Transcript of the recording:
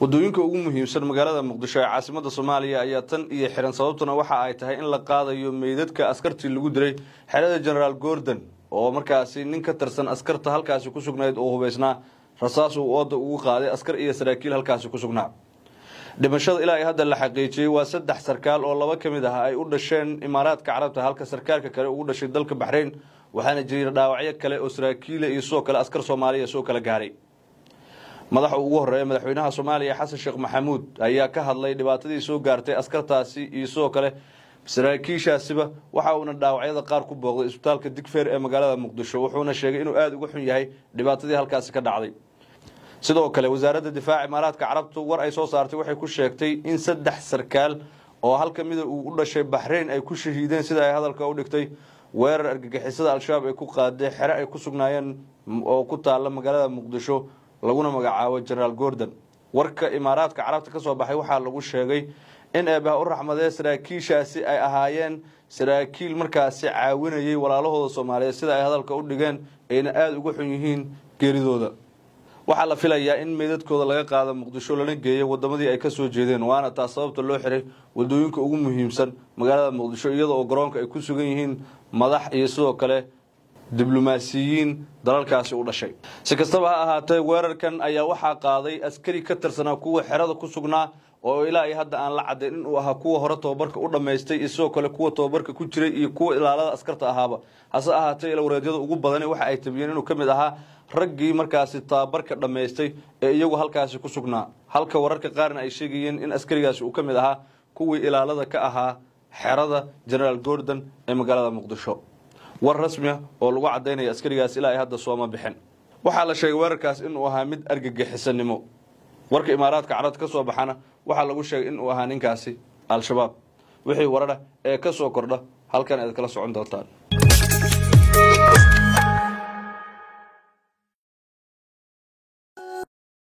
wadooyinka ugu muhiimsan magaalada muqdisho ee caasimada soomaaliya ayaa tan iyo xiran sababtuna waxa ay tahay in la qaadayo meydadka askartii lagu diray xerada jenaraal gordon oo markaasi nin ka tirsan askarta halkaasi ku sugnayd oo hubaysnaa rasaas uu ooda ugu qaaday askar iyo saraakiil halkaasi ku sugnaa dhimashada ilaa ay hadda la xaqiijiyey waa saddex sarkaal oo laba ka mid ah ay u dhasheen imaaraadka carabta halka sarkaalka kale ugu dhashay dalka baxrayn waxaana jiray dhaawacyo kale oo saraakiila iyo sidoo kale askar soomaaliya soo kala gaaray madaxa ugu horreeya madaxweynaha soomaaliya xasan sheekh maxamuud ayaa ka hadlay dhibaatadii soo gaartay askartaasi iyo sidoo kale saraakiishaasiba waxa uuna dhaawacyada qaar ku booqday isbitaalka digfeer ee magaalada muqdisho wuxuuna sheegay inuu aada uga xun yahay dhibaatadii halkaasi ka dhacday sidoo kale wasaaradda difaaca imaaraadka carabtu war ay soo saartay waxay ku sheegtay in saddex sarkaal oo halka mida uu u dhashay baxrayn ay ku shahiideen sida ay hadalka u dhigtay weerar argagixisada al-shabaab ay ku qaaday xere ay ku sugnaayeen oo ku taalla magaalada muqdisho laguna magacaabo jenaraal gordon warka imaaraadka carabta ka soo baxay waxaa lagu sheegay in eebaha u raxmadee saraakiishaasi ay ahaayeen saraakiil markaasi caawinayay walaalahooda soomaaliyeed sida ay hadalka u dhigeen ayna aada uga xun yihiin geeridooda waxaa la filayaa in meydadkooda laga qaado muqdisho lana geeyay wadamadii ay kasoo jeedeen waana taas sababta loo xiray wadooyinka ugu muhiimsan magaalada muqdisho iyada oo garoonka ay ku sugan yihiin madax iyo sidoo kale diblomaasiyiin dalalkaasi u dhashay si kastaba ha ahaatee weerarkan ayaa waxaa qaaday askari ka tirsanaa kuwa xerada ku sugnaa oo ilaa iyo hadda aan la caddayn inuu ahaa kuwa hore tobabarka u dhammaystay iyo sidoo kale kuwa tobabarka ku jiray iyo kuwa ilaalada askarta ahaaba hase ahaatee ilwareedyada ugu badani waxa ay tabiyeen inuu ka mid ahaa raggii markaasi tababarka dhammaystay ee iyagu halkaasi ku sugnaa halka wararka qaarna ay sheegayeen in askarigaasi uu ka mid ahaa kuwii ilaalada ka ahaa xerada jenaraal gordon ee magaalada muqdisho war rasmi rasmiah oo lagu cadaynaya askarigaas ilaa ay hadda sooma bixin waxaa la sheegay weerarkaas inuu ahaa mid argagixisanimo warka imaaraadka carabta ka soo baxana waxaa lagu sheegay inuu ahaa ninkaasi al-shabaab wixii warara ee ka soo kordha halkan aad kala socon doontaan